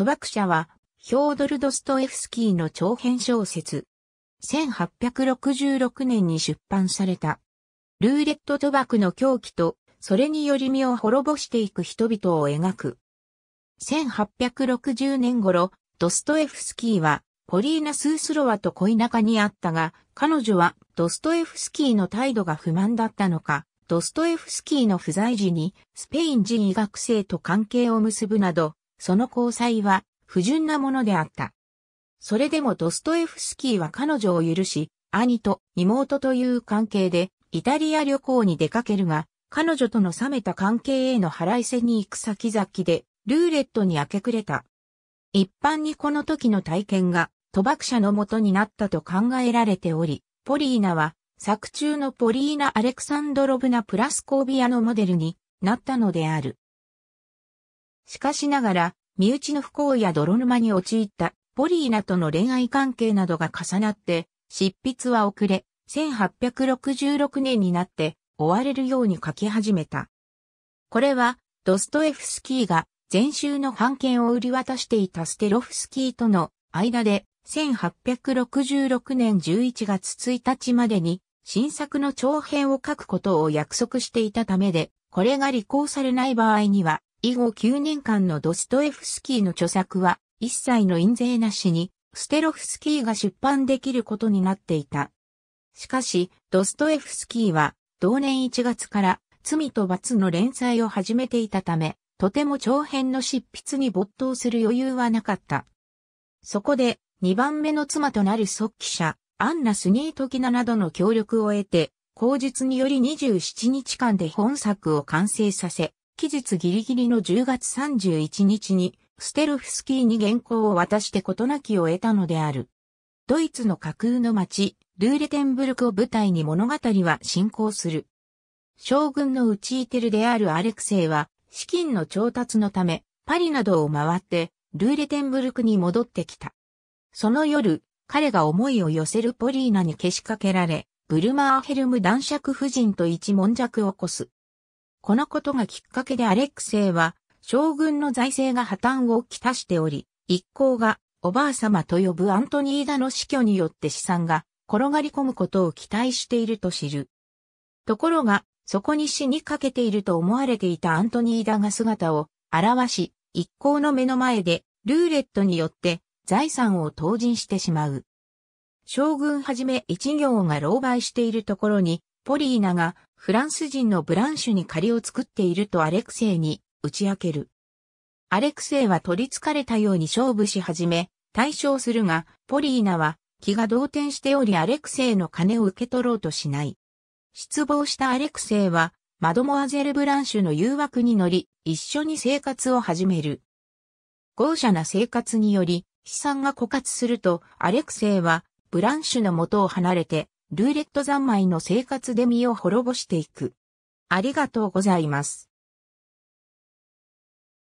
賭博者は、ヒョードル・ドストエフスキーの長編小説。1866年に出版された。ルーレット賭博の狂気と、それにより身を滅ぼしていく人々を描く。1860年頃、ドストエフスキーは、ポリーナ・スースロワと恋仲にあったが、彼女は、ドストエフスキーの態度が不満だったのか、ドストエフスキーの不在時に、スペイン人医学生と関係を結ぶなど、その交際は不純なものであった。それでもドストエフスキーは彼女を許し、兄と妹という関係でイタリア旅行に出かけるが、彼女との冷めた関係への腹いせに行く先々でルーレットに明け暮れた。一般にこの時の体験が賭博者のもとになったと考えられており、ポリーナは作中のポリーナ・アレクサンドロブナ・プラスコービアのモデルになったのである。しかしながら、身内の不幸や泥沼に陥ったポリーナとの恋愛関係などが重なって、執筆は遅れ、1866年になって追われるように書き始めた。これは、ドストエフスキーが前週の版権を売り渡していたステロフスキーとの間で、1866年11月1日までに新作の長編を書くことを約束していたためで、これが履行されない場合には、以後9年間のドストエフスキーの著作は、一切の印税なしに、ステロフスキーが出版できることになっていた。しかし、ドストエフスキーは、同年1月から、罪と罰の連載を始めていたため、とても長編の執筆に没頭する余裕はなかった。そこで、2番目の妻となる即記者、アンナ・スニートキナなどの協力を得て、口述により27日間で本作を完成させ、期日ギリギリの10月31日に、ステルフスキーに原稿を渡して事なきを得たのである。ドイツの架空の町、ルーレテンブルクを舞台に物語は進行する。将軍のウチーテルであるアレクセイは、資金の調達のため、パリなどを回って、ルーレテンブルクに戻ってきた。その夜、彼が思いを寄せるポリーナにけしかけられ、ブルマーヘルム男爵夫人と一悶着を起こす。このことがきっかけでアレックセイは、将軍の財政が破綻をきたしており、一行がおばあ様と呼ぶアントニーダの死去によって資産が転がり込むことを期待していると知る。ところが、そこに死にかけていると思われていたアントニーダが姿を現し、一行の目の前でルーレットによって財産を投人してしまう。将軍はじめ一行が狼狽しているところにポリーナがフランス人のブランシュに借りを作っているとアレクセイに打ち明ける。アレクセイは取り憑かれたように勝負し始め、対象するが、ポリーナは気が動転しておりアレクセイの金を受け取ろうとしない。失望したアレクセイは、マドモアゼル・ブランシュの誘惑に乗り、一緒に生活を始める。豪奢な生活により、資産が枯渇すると、アレクセイは、ブランシュの元を離れて、ルーレット三昧の生活で身を滅ぼしていく。ありがとうございます。